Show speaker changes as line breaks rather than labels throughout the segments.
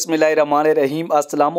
बसमीम अल्लाम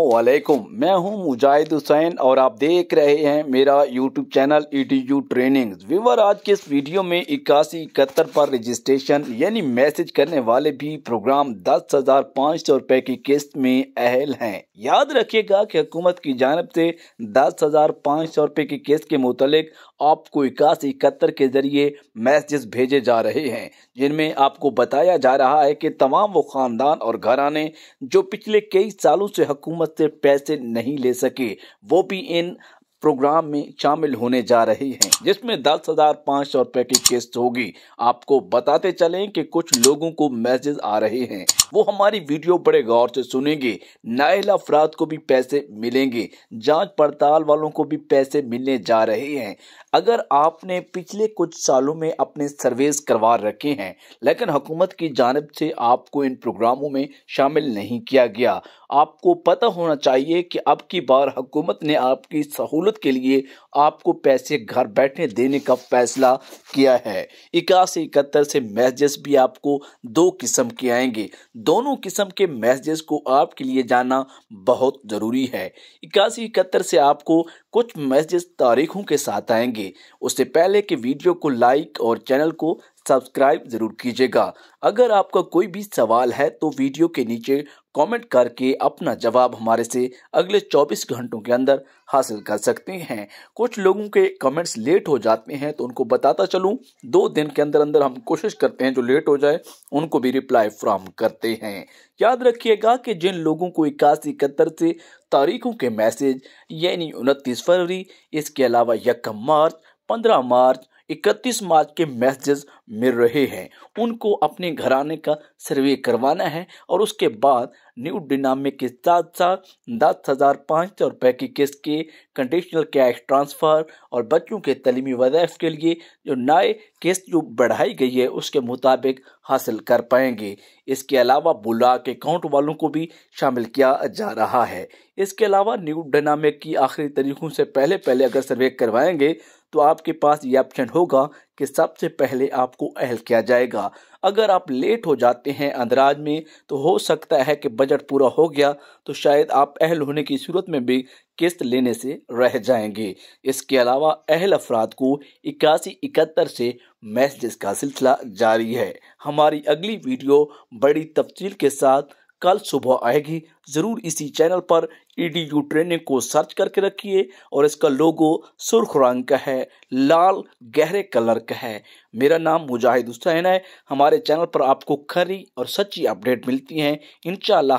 मैं हूं मुजाहिद हुसैन और आप देख रहे हैं मेरा YouTube channel E T U training viewer आज के इस वीडियो में इक्यासी इकहत्तर पर रजिस्ट्रेशन यानी मैसेज करने वाले भी प्रोग्राम दस हज़ार पाँच सौ रुपये की किस्त में अहल हैं याद रखिएगा कि हुकूमत की जानब से दस हज़ार पाँच सौ रुपये की किस्त के मुतलिक आपको इक्यासी इकहत्तर के ज़रिए मैसेज भेजे जा रहे हैं जिनमें आपको बताया जा रहा है कि तमाम वो ख़ानदान और घराने जो पिछले कई सालों से हुकूमत से पैसे नहीं ले सके वो भी इन प्रोग्राम में शामिल होने जा रहे हैं जिसमें दस हजार पाँच सौ रुपए की किस्त होगी आपको बताते चलें कि कुछ लोगों को मैसेज आ रहे हैं वो हमारी वीडियो बड़े गौर से सुनेंगे नायल अफराद को भी पैसे मिलेंगे जांच पड़ताल वालों को भी पैसे मिलने जा रहे हैं अगर आपने पिछले कुछ सालों में अपने सर्वेस करवा रखे हैं लेकिन हुकूमत की जानब से आपको इन प्रोग्रामों में शामिल नहीं किया गया आपको पता होना चाहिए कि अब की बार हुकूमत ने आपकी सहूलत मदद के लिए आपको पैसे घर बैठे देने का फैसला किया है इक्यासी इकहत्तर से मैसेजेस भी आपको दो किस्म के आएंगे दोनों किस्म के मैसेजेस को आपके लिए जाना बहुत ज़रूरी है इक्यासी इकहत्तर से आपको कुछ मैसेजेस तारीखों के साथ आएंगे उससे पहले के वीडियो को लाइक और चैनल को सब्सक्राइब ज़रूर कीजिएगा अगर आपका कोई भी सवाल है तो वीडियो के नीचे कमेंट करके अपना जवाब हमारे से अगले 24 घंटों के अंदर हासिल कर सकते हैं कुछ लोगों के कमेंट्स लेट हो जाते हैं तो उनको बताता चलूं दो दिन के अंदर अंदर हम कोशिश करते हैं जो लेट हो जाए उनको भी रिप्लाई फ्राम करते हैं याद रखिएगा कि जिन लोगों को इक्यासी इकहत्तर से तारीखों के मैसेज यानी उनतीस फरवरी इसके अलावा यकम मार्च 15 मार्च 31 मार्च के मैसेजेस मिल रहे हैं उनको अपने घराने का सर्वे करवाना है और उसके बाद न्यू डिनामिक के साथ साथ दस हज़ार पाँच सौ रुपये की किस्त के कंडीशनल कैश ट्रांसफ़र और बच्चों के तलीमी वज़ाइफ के लिए जो नए किस्त जो बढ़ाई गई है उसके मुताबिक हासिल कर पाएंगे इसके अलावा बुलाक अकाउंट वालों को भी शामिल किया जा रहा है इसके अलावा न्यू डिनामिक की आखिरी तारीखों से पहले पहले अगर सर्वे करवाएंगे तो आपके पास ये ऑप्शन होगा कि सबसे पहले आपको अहल किया जाएगा अगर आप लेट हो जाते हैं अंदराज में तो हो सकता है कि बजट पूरा हो गया तो शायद आप अहल होने की सूरत में भी किस्त लेने से रह जाएंगे इसके अलावा अहल अफराद को इक्यासी इकहत्तर से मैसेज का सिलसिला जारी है हमारी अगली वीडियो बड़ी तफसील के साथ कल सुबह आएगी ज़रूर इसी चैनल पर ईडीयू e ट्रेनिंग को सर्च करके रखिए और इसका लोगो सुर्ख रंग का है लाल गहरे कलर का है मेरा नाम मुजाहिद हुसैन है हमारे चैनल पर आपको खरी और सच्ची अपडेट मिलती हैं इन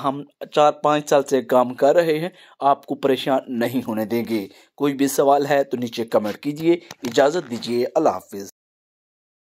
हम चार पाँच साल से काम कर रहे हैं आपको परेशान नहीं होने देंगे कोई भी सवाल है तो नीचे कमेंट कीजिए इजाज़त दीजिए अल्लाह हाफिज़